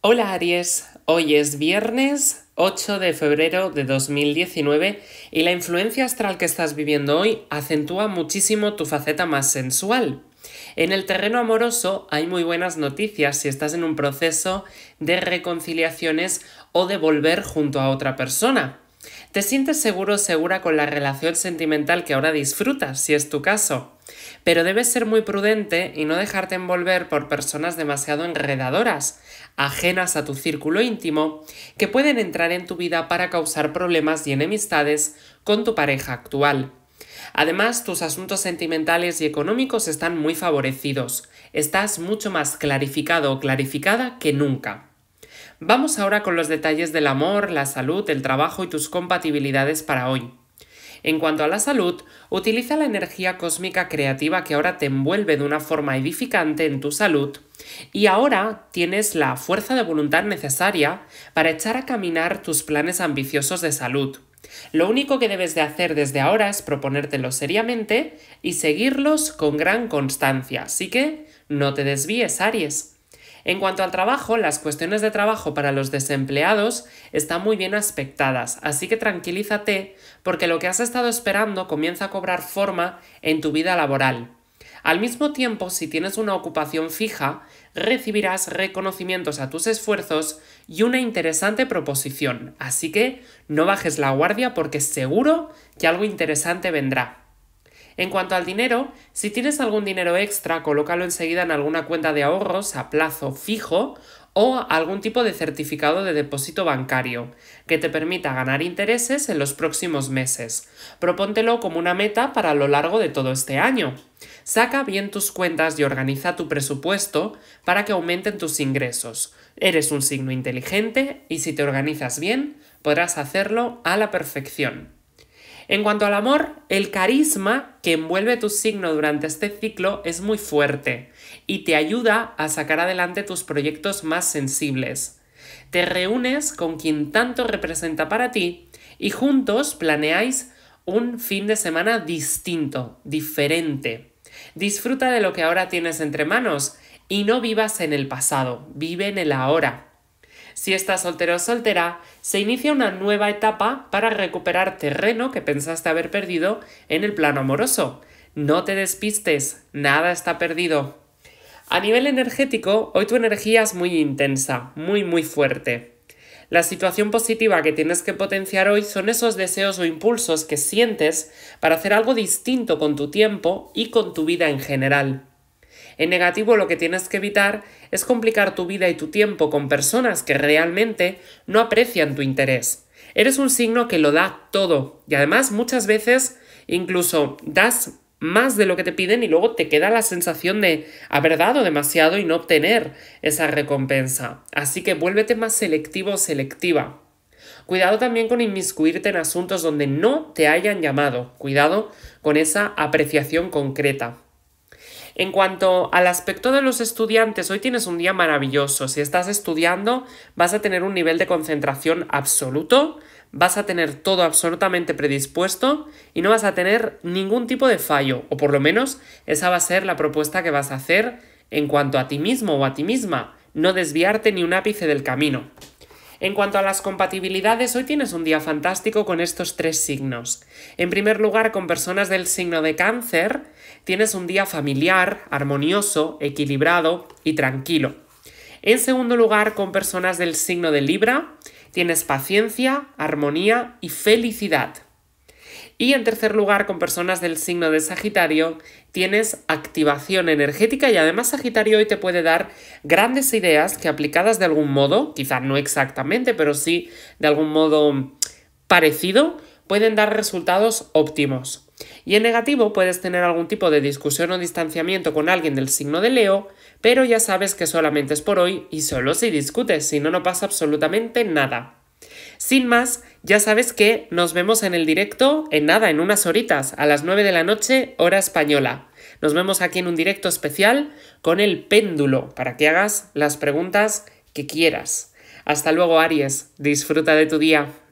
Hola Aries, hoy es viernes 8 de febrero de 2019 y la influencia astral que estás viviendo hoy acentúa muchísimo tu faceta más sensual. En el terreno amoroso hay muy buenas noticias si estás en un proceso de reconciliaciones o de volver junto a otra persona. ¿Te sientes seguro o segura con la relación sentimental que ahora disfrutas, si es tu caso? Pero debes ser muy prudente y no dejarte envolver por personas demasiado enredadoras, ajenas a tu círculo íntimo, que pueden entrar en tu vida para causar problemas y enemistades con tu pareja actual. Además, tus asuntos sentimentales y económicos están muy favorecidos. Estás mucho más clarificado o clarificada que nunca. Vamos ahora con los detalles del amor, la salud, el trabajo y tus compatibilidades para hoy. En cuanto a la salud, utiliza la energía cósmica creativa que ahora te envuelve de una forma edificante en tu salud y ahora tienes la fuerza de voluntad necesaria para echar a caminar tus planes ambiciosos de salud. Lo único que debes de hacer desde ahora es proponértelos seriamente y seguirlos con gran constancia, así que no te desvíes, Aries. En cuanto al trabajo, las cuestiones de trabajo para los desempleados están muy bien aspectadas, así que tranquilízate porque lo que has estado esperando comienza a cobrar forma en tu vida laboral. Al mismo tiempo, si tienes una ocupación fija, recibirás reconocimientos a tus esfuerzos y una interesante proposición, así que no bajes la guardia porque seguro que algo interesante vendrá. En cuanto al dinero, si tienes algún dinero extra, colócalo enseguida en alguna cuenta de ahorros a plazo fijo o algún tipo de certificado de depósito bancario que te permita ganar intereses en los próximos meses. Propóntelo como una meta para lo largo de todo este año. Saca bien tus cuentas y organiza tu presupuesto para que aumenten tus ingresos. Eres un signo inteligente y si te organizas bien, podrás hacerlo a la perfección. En cuanto al amor, el carisma que envuelve tu signo durante este ciclo es muy fuerte y te ayuda a sacar adelante tus proyectos más sensibles. Te reúnes con quien tanto representa para ti y juntos planeáis un fin de semana distinto, diferente. Disfruta de lo que ahora tienes entre manos y no vivas en el pasado, vive en el ahora. Si estás soltero o soltera, se inicia una nueva etapa para recuperar terreno que pensaste haber perdido en el plano amoroso. No te despistes, nada está perdido. A nivel energético, hoy tu energía es muy intensa, muy muy fuerte. La situación positiva que tienes que potenciar hoy son esos deseos o impulsos que sientes para hacer algo distinto con tu tiempo y con tu vida en general. En negativo lo que tienes que evitar es complicar tu vida y tu tiempo con personas que realmente no aprecian tu interés. Eres un signo que lo da todo y además muchas veces incluso das más de lo que te piden y luego te queda la sensación de haber dado demasiado y no obtener esa recompensa. Así que vuélvete más selectivo o selectiva. Cuidado también con inmiscuirte en asuntos donde no te hayan llamado. Cuidado con esa apreciación concreta. En cuanto al aspecto de los estudiantes, hoy tienes un día maravilloso. Si estás estudiando, vas a tener un nivel de concentración absoluto, vas a tener todo absolutamente predispuesto y no vas a tener ningún tipo de fallo, o por lo menos esa va a ser la propuesta que vas a hacer en cuanto a ti mismo o a ti misma, no desviarte ni un ápice del camino. En cuanto a las compatibilidades, hoy tienes un día fantástico con estos tres signos. En primer lugar, con personas del signo de cáncer, tienes un día familiar, armonioso, equilibrado y tranquilo. En segundo lugar, con personas del signo de Libra, tienes paciencia, armonía y felicidad. Y en tercer lugar, con personas del signo de Sagitario, tienes activación energética y además Sagitario hoy te puede dar grandes ideas que aplicadas de algún modo, quizás no exactamente, pero sí de algún modo parecido, pueden dar resultados óptimos. Y en negativo puedes tener algún tipo de discusión o distanciamiento con alguien del signo de Leo, pero ya sabes que solamente es por hoy y solo si discutes, si no, no pasa absolutamente nada. Sin más, ya sabes que nos vemos en el directo en nada, en unas horitas, a las 9 de la noche, hora española. Nos vemos aquí en un directo especial con el péndulo para que hagas las preguntas que quieras. Hasta luego, Aries. Disfruta de tu día.